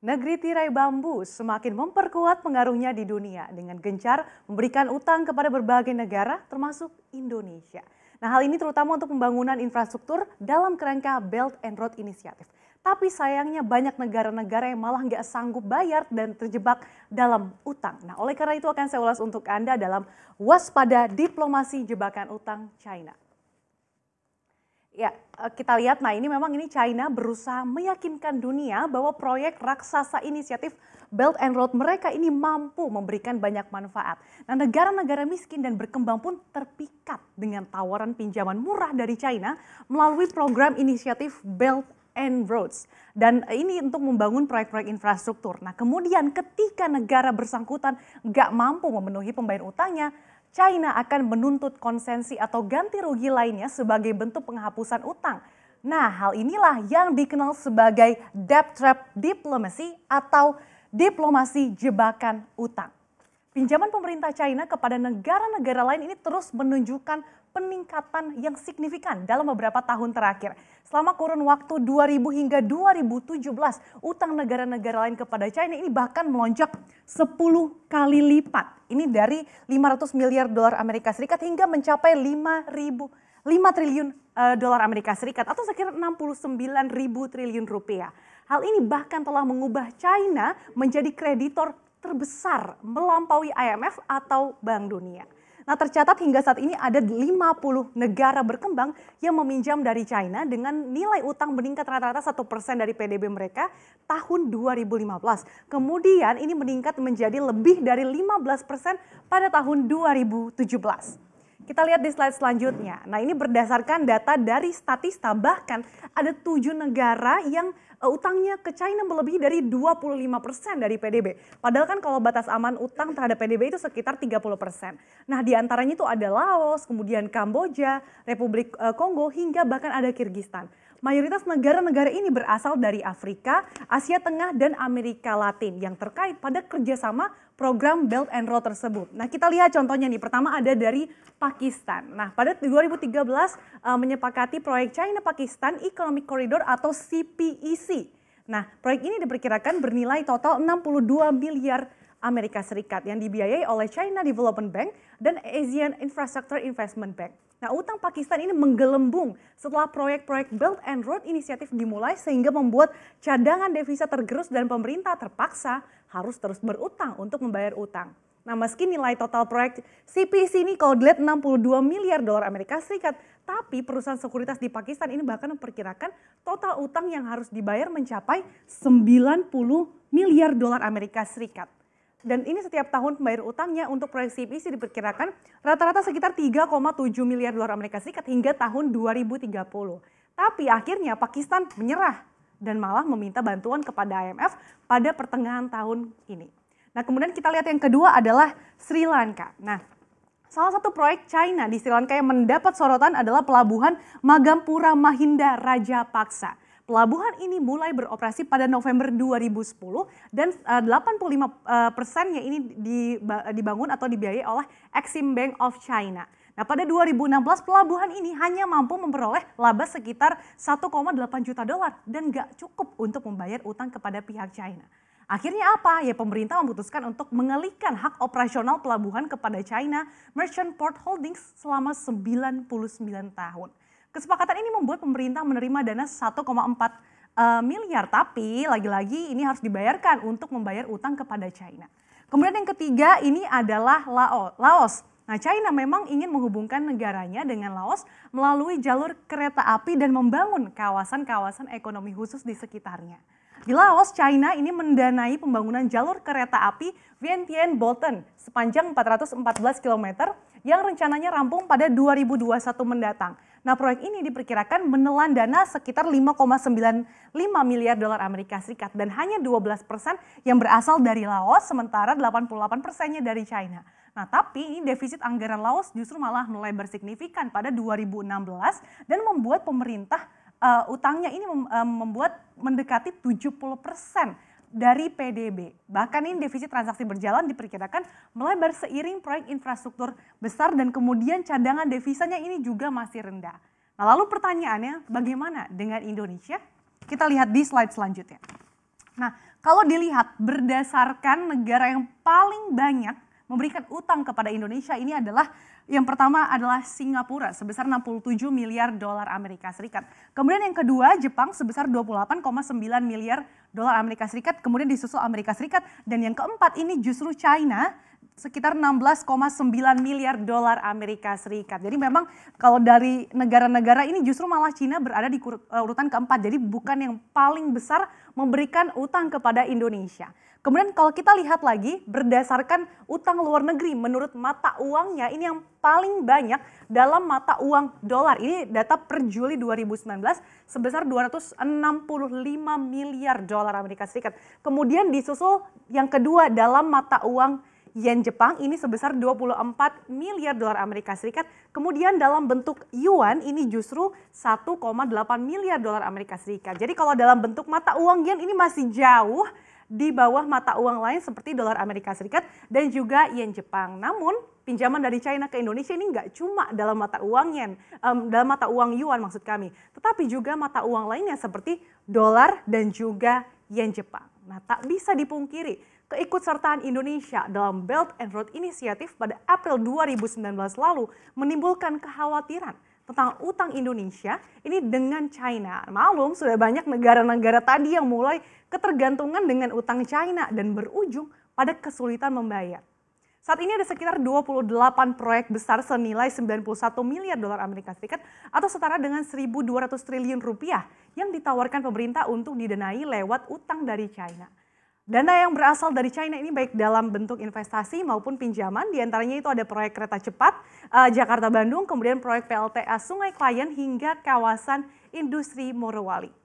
Negeri tirai bambu semakin memperkuat pengaruhnya di dunia dengan gencar memberikan utang kepada berbagai negara termasuk Indonesia. Nah hal ini terutama untuk pembangunan infrastruktur dalam kerangka Belt and Road Initiative. Tapi sayangnya banyak negara-negara yang malah nggak sanggup bayar dan terjebak dalam utang. Nah oleh karena itu akan saya ulas untuk Anda dalam waspada diplomasi jebakan utang China. Ya, eh, kita lihat. Nah, ini memang ini China berusaha meyakinkan dunia bahwa proyek raksasa inisiatif Belt and Road mereka ini mampu memberikan banyak manfaat. Nah, negara-negara miskin dan berkembang pun terpikat dengan tawaran pinjaman murah dari China melalui program inisiatif Belt and Roads. Dan eh, ini untuk membangun proyek-proyek infrastruktur. Nah kemudian ketika negara bersangkutan nggak mampu memenuhi pembayaran utangnya, China akan menuntut konsensi atau ganti rugi lainnya sebagai bentuk penghapusan utang. Nah, hal inilah yang dikenal sebagai debt trap diplomacy atau diplomasi jebakan utang. Pinjaman pemerintah China kepada negara-negara lain ini terus menunjukkan peningkatan yang signifikan dalam beberapa tahun terakhir. Selama kurun waktu 2000 hingga 2017, utang negara-negara lain kepada China ini bahkan melonjak 10 kali lipat. Ini dari 500 miliar dolar Amerika Serikat hingga mencapai 5 ribu 5 triliun eh, dolar Amerika Serikat atau sekitar 69 ribu triliun rupiah. Hal ini bahkan telah mengubah China menjadi kreditor terbesar melampaui IMF atau Bank Dunia. Nah, tercatat hingga saat ini ada 50 negara berkembang yang meminjam dari China dengan nilai utang meningkat rata-rata 1% dari PDB mereka tahun 2015. Kemudian ini meningkat menjadi lebih dari 15% persen pada tahun 2017. Kita lihat di slide selanjutnya. Nah, ini berdasarkan data dari Statista bahkan ada tujuh negara yang Eh, utangnya ke China melebihi dari 25% dari PDB. Padahal kan kalau batas aman utang terhadap PDB itu sekitar 30%. Nah di antaranya itu ada Laos, kemudian Kamboja, Republik eh, Kongo, hingga bahkan ada Kirgistan mayoritas negara-negara ini berasal dari Afrika, Asia Tengah, dan Amerika Latin yang terkait pada kerjasama program Belt and Road tersebut. Nah kita lihat contohnya nih, pertama ada dari Pakistan. Nah pada 2013 uh, eh, menyepakati proyek China-Pakistan Economic Corridor atau CPEC. E nah proyek ini diperkirakan bernilai total 62 miliar Amerika Serikat yang dibiayai oleh China Development Bank dan Asian Infrastructure Investment Bank. Nah, utang Pakistan ini menggelembung setelah proyek-proyek Belt and Road Initiative dimulai sehingga membuat cadangan devisa tergerus dan pemerintah terpaksa harus terus berutang untuk membayar utang. Nah, meski nilai total proyek CPC ini kalau dilihat 62 miliar dolar Amerika Serikat, tapi perusahaan sekuritas di Pakistan ini bahkan memperkirakan total utang yang harus dibayar mencapai 90 miliar dolar Amerika Serikat. Dan ini setiap tahun pembayar utangnya untuk proyek CPC diperkirakan rata-rata sekitar 3,7 miliar dolar Amerika Serikat hingga tahun 2030. Tapi akhirnya Pakistan menyerah dan malah meminta bantuan kepada IMF pada pertengahan tahun ini. Nah kemudian kita lihat yang kedua adalah Sri Lanka. Nah Salah satu proyek China di Sri Lanka yang mendapat sorotan adalah pelabuhan Magampura Mahinda Raja Paksa. Pelabuhan ini mulai beroperasi pada November 2010 dan 85 eh, eh, persennya ini dibangun atau dibiayai oleh Exim Bank of China. Nah, pada 2016 pelabuhan ini hanya mampu memperoleh laba sekitar 1,8 juta dolar dan gak cukup untuk membayar utang kepada pihak China. Akhirnya apa? Ya pemerintah memutuskan untuk mengalihkan hak operasional pelabuhan kepada China Merchant Port Holdings selama 99 tahun. Kesepakatan ini membuat pemerintah menerima dana 1,4 uh, eh, miliar, tapi lagi-lagi ini harus dibayarkan untuk membayar utang kepada China. Kemudian yang ketiga ini adalah Laos. Nah, China memang ingin menghubungkan negaranya dengan Laos melalui jalur kereta api dan membangun kawasan-kawasan ekonomi khusus di sekitarnya. Di Laos, China ini mendanai pembangunan jalur kereta api Vientiane Bolton sepanjang 414 km yang rencananya rampung pada 2021 mendatang. Nah, proyek ini diperkirakan menelan dana sekitar 5,95 miliar dolar Amerika Serikat dan hanya 12 persen yang berasal dari Laos, sementara 88 persennya dari China. Nah, tapi ini defisit anggaran Laos justru malah mulai bersignifikan pada 2016 dan membuat pemerintah uh, utangnya ini mem, uh, membuat mendekati 70 persen dari PDB. Bahkan ini defisit transaksi berjalan diperkirakan melebar seiring proyek infrastruktur besar dan kemudian cadangan devisanya ini juga masih rendah. Nah, lalu pertanyaannya bagaimana dengan Indonesia? Kita lihat di slide selanjutnya. Nah, kalau dilihat berdasarkan negara yang paling banyak memberikan utang kepada Indonesia ini adalah yang pertama adalah Singapura sebesar 67 miliar dolar Amerika Serikat. Kemudian yang kedua Jepang sebesar 28,9 miliar dolar Amerika Serikat, kemudian disusul Amerika Serikat, dan yang keempat ini justru China sekitar 16,9 miliar dolar Amerika Serikat. Jadi memang kalau dari negara-negara ini justru malah China berada di eh, urutan keempat. Jadi bukan yang paling besar memberikan utang kepada Indonesia. Kemudian kalau kita lihat lagi berdasarkan utang luar negeri menurut mata uangnya ini yang paling banyak dalam mata uang dolar. Ini data per Juli 2019 sebesar 265 miliar dolar Amerika Serikat. Kemudian disusul yang kedua dalam mata uang yen Jepang ini sebesar 24 miliar dolar Amerika Serikat. Kemudian dalam bentuk yuan ini justru 1,8 miliar dolar Amerika Serikat. Jadi kalau dalam bentuk mata uang yen ini masih jauh di bawah mata uang lain seperti dolar Amerika Serikat dan juga yen Jepang. Namun pinjaman dari China ke Indonesia ini nggak cuma dalam mata uang yen, um, dalam mata uang yuan maksud kami, tetapi juga mata uang lainnya seperti dolar dan juga yen Jepang. Nah tak bisa dipungkiri Keikutsertaan Indonesia dalam Belt and Road Initiative pada April 2019 lalu menimbulkan kekhawatiran tentang utang Indonesia ini dengan China. Malum sudah banyak negara-negara tadi yang mulai ketergantungan dengan utang China dan berujung pada kesulitan membayar. Saat ini ada sekitar 28 proyek besar senilai 91 miliar dolar Amerika Serikat atau setara dengan 1.200 triliun rupiah yang ditawarkan pemerintah untuk didenai lewat utang dari China. Dana yang berasal dari China ini baik dalam bentuk investasi maupun pinjaman, diantaranya itu ada proyek kereta cepat uh, Jakarta-Bandung, kemudian proyek PLTA Sungai Klien hingga kawasan industri Morowali.